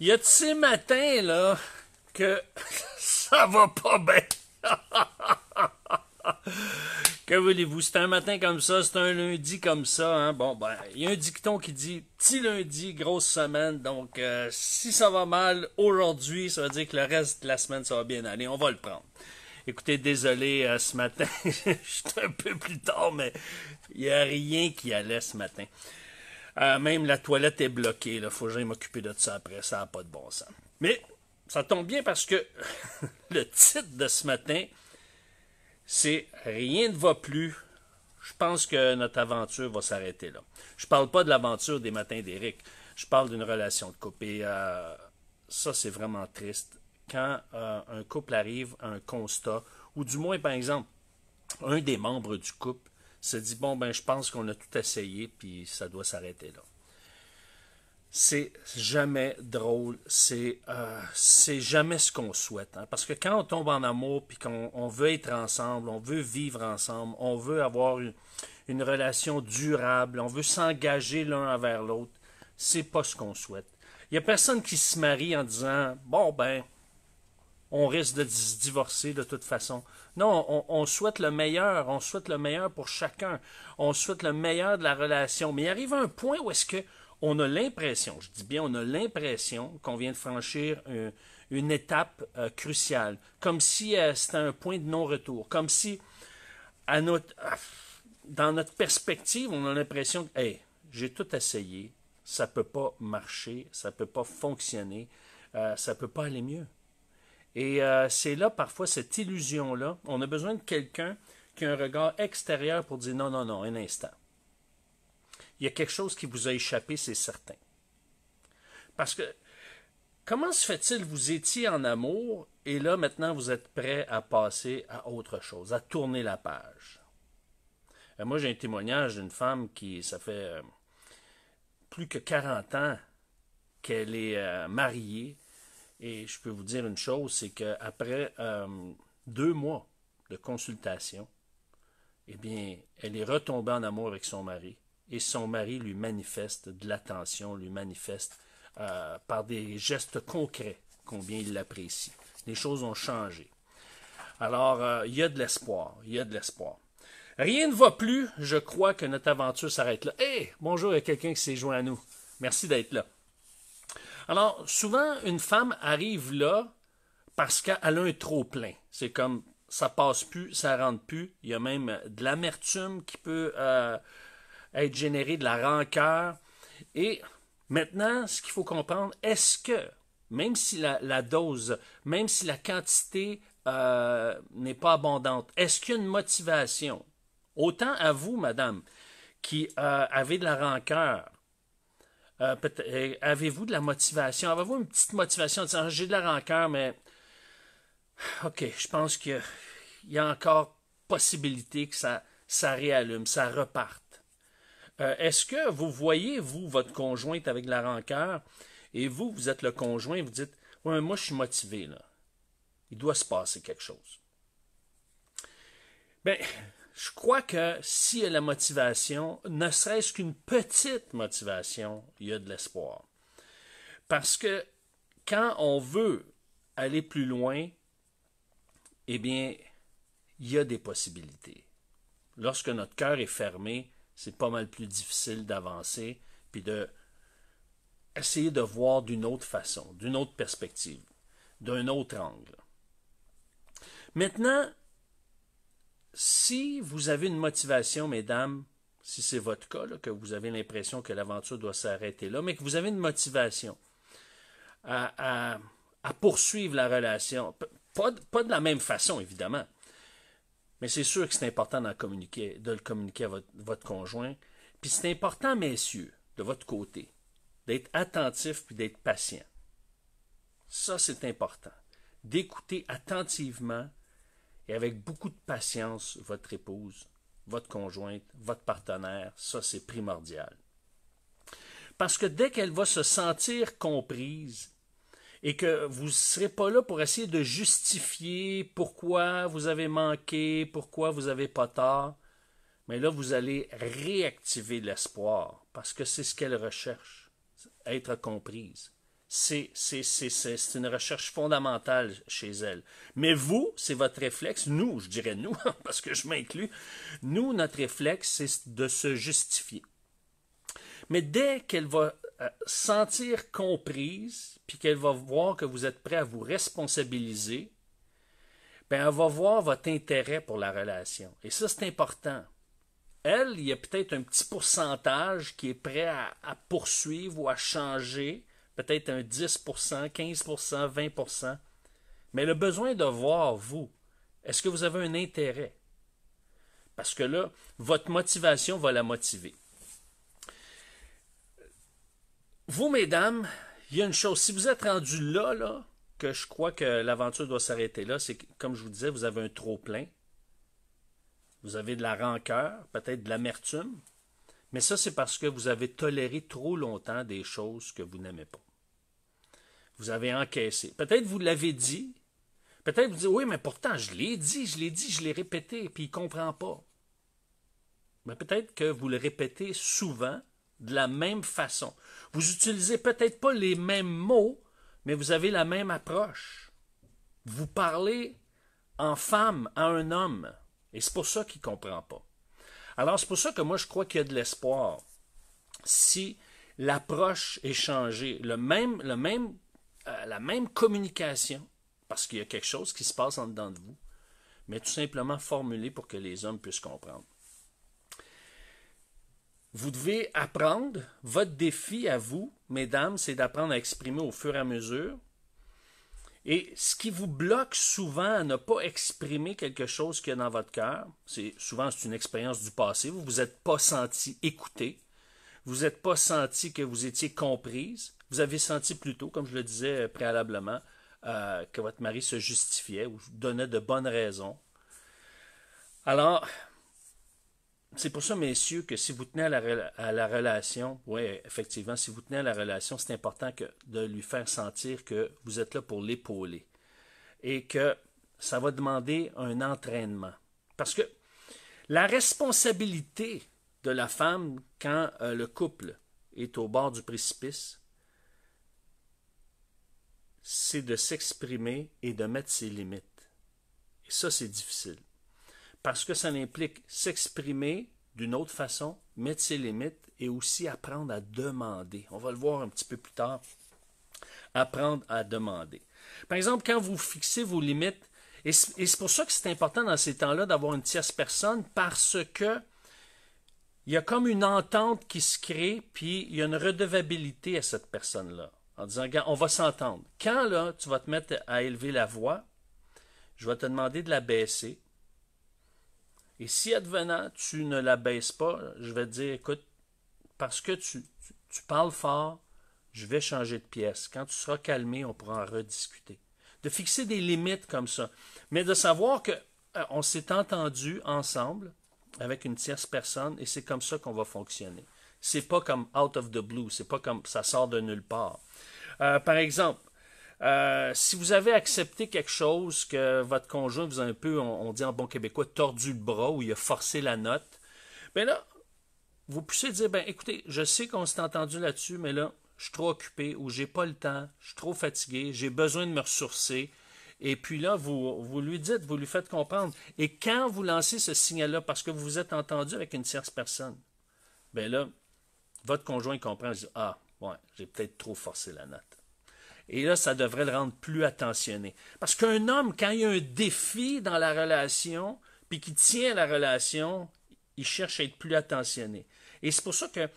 Il y a de ces matins, là, que ça va pas bien. que voulez-vous? C'est un matin comme ça, c'est un lundi comme ça. Hein? Bon, ben, il y a un dicton qui dit petit lundi, grosse semaine. Donc, euh, si ça va mal aujourd'hui, ça veut dire que le reste de la semaine, ça va bien aller. On va le prendre. Écoutez, désolé, euh, ce matin, je un peu plus tard, mais il n'y a rien qui allait ce matin. Euh, même la toilette est bloquée. Il faut que j'aille m'occuper de ça après. Ça n'a pas de bon sens. Mais ça tombe bien parce que le titre de ce matin, c'est Rien ne va plus. Je pense que notre aventure va s'arrêter là. Je ne parle pas de l'aventure des matins d'Éric. Je parle d'une relation de couple. Et euh, ça, c'est vraiment triste. Quand euh, un couple arrive à un constat, ou du moins, par exemple, un des membres du couple se dit bon ben je pense qu'on a tout essayé puis ça doit s'arrêter là. C'est jamais drôle, c'est euh, c'est jamais ce qu'on souhaite. Hein. Parce que quand on tombe en amour puis qu'on veut être ensemble, on veut vivre ensemble, on veut avoir une, relation durable, on veut s'engager l'un envers l'autre, c'est pas ce qu'on souhaite. Il y a personne qui se marie en disant bon ben on risque de se divorcer de toute façon. Non, on, souhaite le meilleur, on souhaite le meilleur pour chacun, on souhaite le meilleur de la relation. Mais il arrive un point où est-ce que on a l'impression, je dis bien, on a l'impression qu'on vient de franchir une, étape euh, cruciale, comme si euh, c'était un point de non-retour, comme si ah, dans notre perspective, on a l'impression que j'ai tout essayé, ça ne peut pas marcher, ça ne peut pas fonctionner, euh, ça ne peut pas aller mieux. Et euh, c'est là parfois cette illusion-là. On a besoin de quelqu'un qui a un regard extérieur pour dire non, non, non, un instant. Il y a quelque chose qui vous a échappé, c'est certain. Parce que comment se fait-il vous étiez en amour et là maintenant vous êtes prêt à passer à autre chose, à tourner la page? Euh, moi j'ai un témoignage d'une femme qui, ça fait euh, plus que 40 ans qu'elle est mariée, et je peux vous dire une chose, c'est qu'après euh, deux mois de consultation, eh bien, elle est retombée en amour avec son mari. Et son mari lui manifeste de l'attention, lui manifeste euh, par des gestes concrets combien il l'apprécie. Les choses ont changé. Alors, euh, il y a de l'espoir, il y a de l'espoir. Rien ne va plus, je crois que notre aventure s'arrête là. Hé, bonjour à quelqu'un qui s'est joint à nous. Merci d'être là. Alors, souvent, une femme arrive là parce qu'elle a un trop-plein. C'est comme ça passe plus, ça rentre plus. Il y a même de l'amertume qui peut euh, être générée, de la rancœur. Et maintenant, ce qu'il faut comprendre, est-ce que, même si la, dose, même si la quantité euh, n'est pas abondante, est-ce qu'il y a une motivation? Autant à vous, madame, qui euh, avez de la rancœur, euh, euh, avez-vous de la motivation? Avez-vous une petite motivation en disant j'ai de la rancœur, mais OK, je pense qu'il y, a encore possibilité que ça, ça réallume, ça reparte. Euh, est-ce que vous voyez, vous, votre conjointe avec de la rancœur, et vous, vous êtes le conjoint, vous dites Ouais, moi, je suis motivé, là. Il doit se passer quelque chose. Ben, je crois que s'il y a la motivation, ne serait-ce qu'une petite motivation, il y a de l'espoir. Parce que quand on veut aller plus loin, eh bien, il y a des possibilités. Lorsque notre cœur est fermé, c'est pas mal plus difficile d'avancer puis de essayer de voir d'une autre façon, d'une autre perspective, d'un autre angle. Maintenant, si vous avez une motivation, mesdames, si c'est votre cas, que vous avez l'impression que l'aventure doit s'arrêter là, mais que vous avez une motivation à, poursuivre la relation, pas, de la même façon, évidemment, mais c'est sûr que c'est important communiquer, de le communiquer à votre, votre conjoint. Puis c'est important, messieurs, de votre côté, d'être attentif puis d'être patient. Ça, c'est important. D'écouter attentivement et avec beaucoup de patience votre épouse, votre conjointe, votre partenaire. Ça, c'est primordial. Parce que dès qu'elle va se sentir comprise, et que vous ne serez pas là pour essayer de justifier pourquoi vous avez manqué, pourquoi vous n'avez pas tort, mais là vous allez réactiver l'espoir, parce que c'est ce qu'elle recherche, être comprise c'est une recherche fondamentale chez elle. Mais vous, c'est votre réflexe, nous, je dirais nous, parce que je m'inclus, nous, notre réflexe, c'est de se justifier. Mais dès qu'elle va euh, sentir comprise, puis qu'elle va voir que vous êtes prêt à vous responsabiliser, ben elle va voir votre intérêt pour la relation. Et ça, c'est important. Elle, il y a peut-être un petit pourcentage qui est prêt à poursuivre ou à changer, peut-être un 10%, 15%, 20%. Mais le besoin de voir, vous, est-ce que vous avez un intérêt? Parce que là, votre motivation va la motiver. Vous, mesdames, il y a une chose. Si vous êtes rendu là, là, que je crois que l'aventure doit s'arrêter là, c'est que, comme je vous disais, vous avez un trop-plein. Vous avez de la rancœur, peut-être de l'amertume. Mais ça, c'est parce que vous avez toléré trop longtemps des choses que vous n'aimez pas. Vous avez encaissé. Peut-être vous l'avez dit. Peut-être vous dites, oui, mais pourtant, je l'ai dit, je l'ai dit, je l'ai répété, puis il ne comprend pas. Mais peut-être que vous le répétez souvent de la même façon. Vous utilisez peut-être pas les mêmes mots, mais vous avez la même approche. Vous parlez en femme à un homme, et c'est pour ça qu'il ne comprend pas. Alors, c'est pour ça que moi, je crois qu'il y a de l'espoir. Si l'approche est changée, le même, le même, euh, la même communication, parce qu'il y a quelque chose qui se passe en dedans de vous, mais tout simplement formulé pour que les hommes puissent comprendre. Vous devez apprendre, votre défi à vous, mesdames, c'est d'apprendre à exprimer au fur et à mesure et ce qui vous bloque souvent à ne pas exprimer quelque chose qui est dans votre cœur, c'est souvent c'est une expérience du passé, vous vous êtes pas senti écouté, vous n'êtes pas senti que vous étiez comprise, vous avez senti plutôt, comme je le disais euh, préalablement, euh, que votre mari se justifiait ou donnait de bonnes raisons. Alors, c'est pour ça, messieurs, que si vous tenez à la, relation, oui, effectivement, si vous tenez à la relation, c'est important de lui faire sentir que vous êtes là pour l'épauler. Et que ça va demander un entraînement. Parce que la responsabilité de la femme quand euh, le couple est au bord du précipice, c'est de s'exprimer et de mettre ses limites. Et ça, c'est difficile parce que ça implique s'exprimer d'une autre façon, mettre ses limites et aussi apprendre à demander. On va le voir un petit peu plus tard. Apprendre à demander. Par exemple, quand vous fixez vos limites, et c'est pour ça que c'est important dans ces temps-là d'avoir une tierce personne, parce que il y a comme une entente qui se crée, puis il y a une redevabilité à cette personne-là. En disant, on va s'entendre. Quand là, tu vas te mettre à élever la voix, je vais te demander de la baisser et si advenant, tu ne la baisses pas, je vais te dire, écoute, parce que tu, parles fort, je vais changer de pièce. Quand tu seras calmé, on pourra en rediscuter. De fixer des limites comme ça. Mais de savoir qu'on euh, s'est entendu ensemble avec une tierce personne et c'est comme ça qu'on va fonctionner. C'est pas comme out of the blue, c'est pas comme ça sort de nulle part. Euh, par exemple, euh, si vous avez accepté quelque chose que votre conjoint vous a un peu, on, dit en bon québécois, tordu le bras ou il a forcé la note, bien là, vous puissiez dire, ben écoutez, je sais qu'on s'est entendu là-dessus, mais là, je suis trop occupé ou j'ai pas le temps, je suis trop fatigué, j'ai besoin de me ressourcer. Et puis là, vous, vous lui dites, vous lui faites comprendre. Et quand vous lancez ce signal-là, parce que vous vous êtes entendu avec une tierce personne, bien là, votre conjoint comprend, il dit, ah, ouais, j'ai peut-être trop forcé la note. Et là, ça devrait le rendre plus attentionné. Parce qu'un homme, quand il y a un défi dans la relation, puis qu'il tient la relation, il cherche à être plus attentionné. Et c'est pour ça que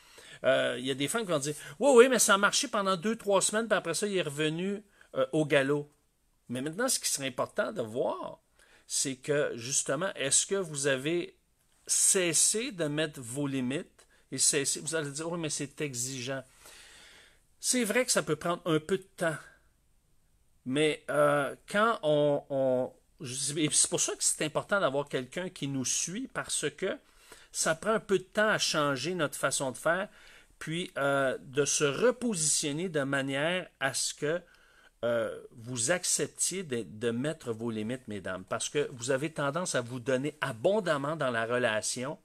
euh, il y a des femmes qui vont dire Oui, oui, mais ça a marché pendant deux, trois semaines, puis après ça, il est revenu euh, au galop. Mais maintenant, ce qui serait important de voir, c'est que justement, est-ce que vous avez cessé de mettre vos limites et cessé, vous allez dire Oui, mais c'est exigeant c'est vrai que ça peut prendre un peu de temps. Mais euh, quand on, c'est pour ça que c'est important d'avoir quelqu'un qui nous suit parce que ça prend un peu de temps à changer notre façon de faire, puis euh, de se repositionner de manière à ce que euh, vous acceptiez de, mettre vos limites, mesdames, parce que vous avez tendance à vous donner abondamment dans la relation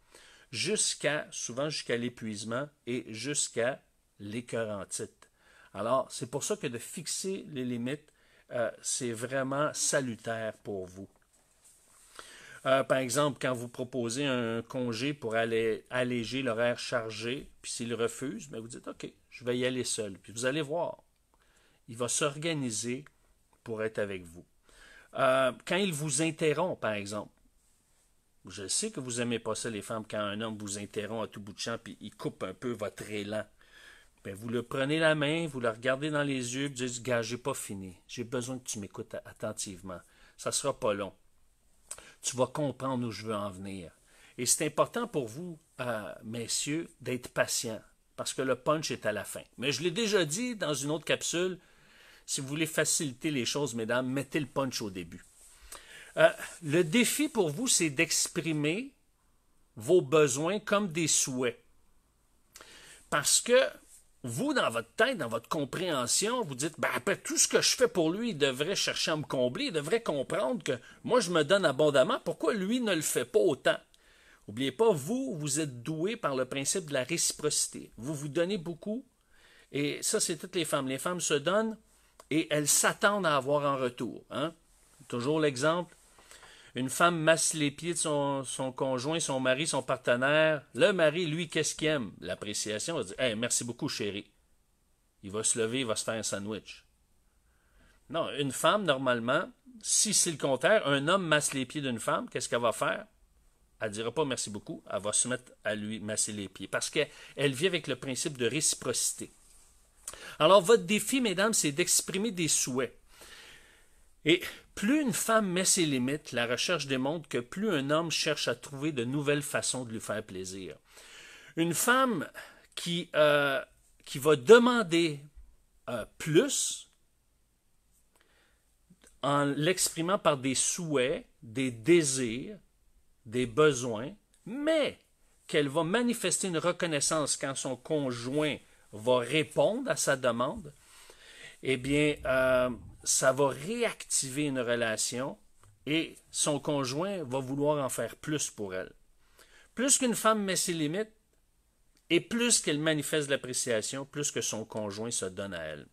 jusqu'à, souvent jusqu'à l'épuisement et jusqu'à l'écœurantite. Alors, c'est pour ça que de fixer les limites, euh, c'est vraiment salutaire pour vous. Euh, par exemple, quand vous proposez un congé pour aller alléger l'horaire chargé, puis s'il refuse, mais ben, vous dites OK, je vais y aller seul. Puis vous allez voir, il va s'organiser pour être avec vous. Euh, quand il vous interrompt, par exemple, je sais que vous aimez pas ça, les femmes, quand un homme vous interrompt à tout bout de champ, puis il coupe un peu votre élan. Ben, vous le prenez la main, vous le regardez dans les yeux, vous dites Gars, j'ai pas fini. J'ai besoin que tu m'écoutes attentivement. Ça ne sera pas long. Tu vas comprendre où je veux en venir. Et c'est important pour vous, euh, messieurs, d'être patient, parce que le punch est à la fin. Mais je l'ai déjà dit dans une autre capsule si vous voulez faciliter les choses, mesdames, mettez le punch au début. Euh, le défi pour vous, c'est d'exprimer vos besoins comme des souhaits. Parce que vous, dans votre tête, dans votre compréhension, vous dites, ben, après tout ce que je fais pour lui, il devrait chercher à me combler, il devrait comprendre que moi, je me donne abondamment, pourquoi lui ne le fait pas autant? N'oubliez pas, vous, vous êtes doué par le principe de la réciprocité. Vous vous donnez beaucoup, et ça, c'est toutes les femmes. Les femmes se donnent et elles s'attendent à avoir en retour. Hein? Toujours l'exemple, une femme masse les pieds de son, conjoint, son mari, son partenaire. Le mari, lui, qu'est-ce qu'il aime? L'appréciation. Il va dire merci beaucoup, chéri." Il va se lever, il va se faire un sandwich. Non, une femme, normalement, si c'est le contraire, un homme masse les pieds d'une femme, qu'est-ce qu'elle va faire? Elle ne dira pas merci beaucoup, elle va se mettre à lui masser les pieds. Parce qu'elle vit avec le principe de réciprocité. Alors, votre défi, mesdames, c'est d'exprimer des souhaits. Et plus une femme met ses limites, la recherche démontre que plus un homme cherche à trouver de nouvelles façons de lui faire plaisir. Une femme qui, euh, qui va demander euh, plus en l'exprimant par des souhaits, des désirs, des besoins, mais qu'elle va manifester une reconnaissance quand son conjoint va répondre à sa demande, eh bien, euh, ça va réactiver une relation et son conjoint va vouloir en faire plus pour elle. Plus qu'une femme met ses limites, et plus qu'elle manifeste l'appréciation, plus que son conjoint se donne à elle.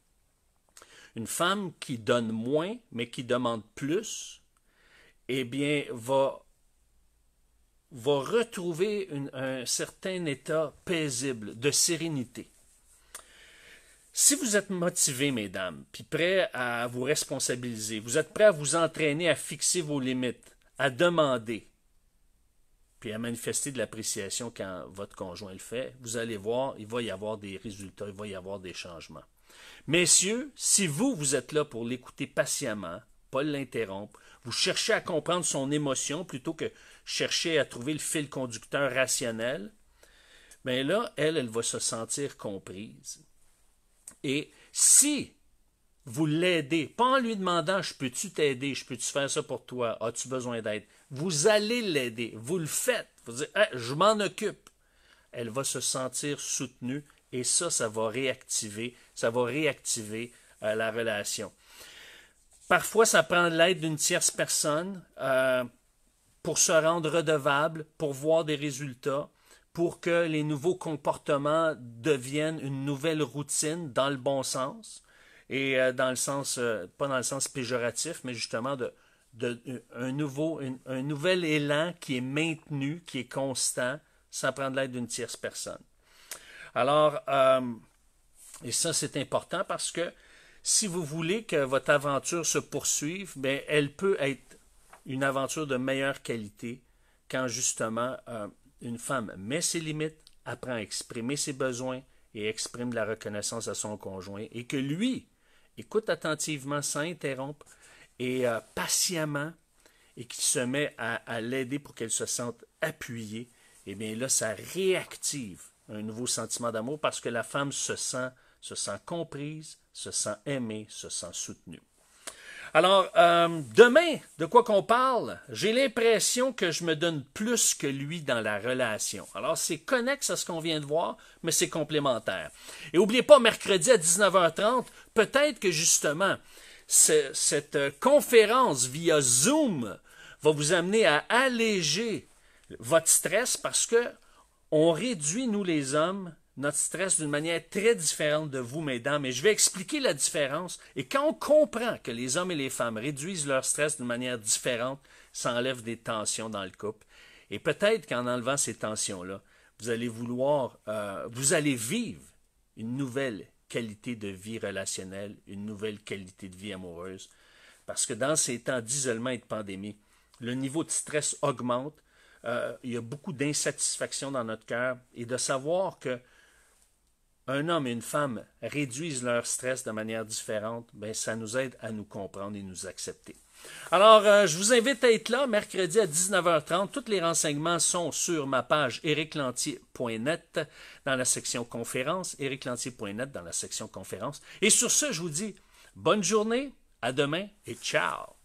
Une femme qui donne moins, mais qui demande plus, eh bien, va, va retrouver un certain état paisible, de sérénité. Si vous êtes motivé, mesdames, puis prêt à vous responsabiliser, vous êtes prêt à vous entraîner à fixer vos limites, à demander, puis à manifester de l'appréciation quand votre conjoint le fait, vous allez voir, il va y avoir des résultats, il va y avoir des changements. Messieurs, si vous, vous êtes là pour l'écouter patiemment, pas l'interrompre, vous cherchez à comprendre son émotion plutôt que chercher à trouver le fil conducteur rationnel, bien là, elle, elle va se sentir comprise. Et si vous l'aidez, pas en lui demandant je peux-tu t'aider, je peux-tu faire ça pour toi, as-tu besoin d'aide, vous allez l'aider, vous le faites, vous dites hein, je m'en occupe. Elle va se sentir soutenue et ça, ça va réactiver, ça va réactiver euh, la relation. Parfois, ça prend l'aide d'une tierce personne euh, pour se rendre redevable, pour voir des résultats pour que les nouveaux comportements deviennent une nouvelle routine dans le bon sens et euh, dans le sens, euh, pas dans le sens péjoratif, mais justement de, de euh, un, nouveau, un, nouvel élan qui est maintenu, qui est constant, sans prendre l'aide d'une tierce personne. Alors, et ça c'est important parce que si vous voulez que votre aventure se poursuive, bien, elle peut être une aventure de meilleure qualité quand justement une femme met ses limites, apprend à exprimer ses besoins et exprime la reconnaissance à son conjoint et que lui écoute attentivement sans interrompre et euh, patiemment et qu'il se met à, l'aider pour qu'elle se sente appuyée, eh bien là, ça réactive un nouveau sentiment d'amour parce que la femme se sent, se sent comprise, se sent aimée, se sent soutenue. Alors, euh, demain, de quoi qu'on parle, j'ai l'impression que je me donne plus que lui dans la relation. Alors, c'est connexe à ce qu'on vient de voir, mais c'est complémentaire. Et n'oubliez pas, mercredi à 19h30, peut-être que justement, cette euh, conférence via Zoom va vous amener à alléger votre stress parce que on réduit, nous les hommes, notre stress d'une manière très différente de vous, mesdames, mais je vais expliquer la différence. Et quand on comprend que les hommes et les femmes réduisent leur stress d'une manière différente, ça enlève des tensions dans le couple. Et peut-être qu'en enlevant ces tensions-là, vous allez vouloir, euh, vous allez vivre une nouvelle qualité de vie relationnelle, une nouvelle qualité de vie amoureuse. Parce que dans ces temps d'isolement et de pandémie, le niveau de stress augmente, euh, il y a beaucoup d'insatisfaction dans notre cœur, et de savoir que un homme et une femme réduisent leur stress de manière différente, ben ça nous aide à nous comprendre et nous accepter. Alors, euh, je vous invite à être là mercredi à 19h30. Tous les renseignements sont sur ma page ericlantier.net dans la section conférence, ericlantier.net dans la section conférence. Et sur ce, je vous dis bonne journée, à demain et ciao!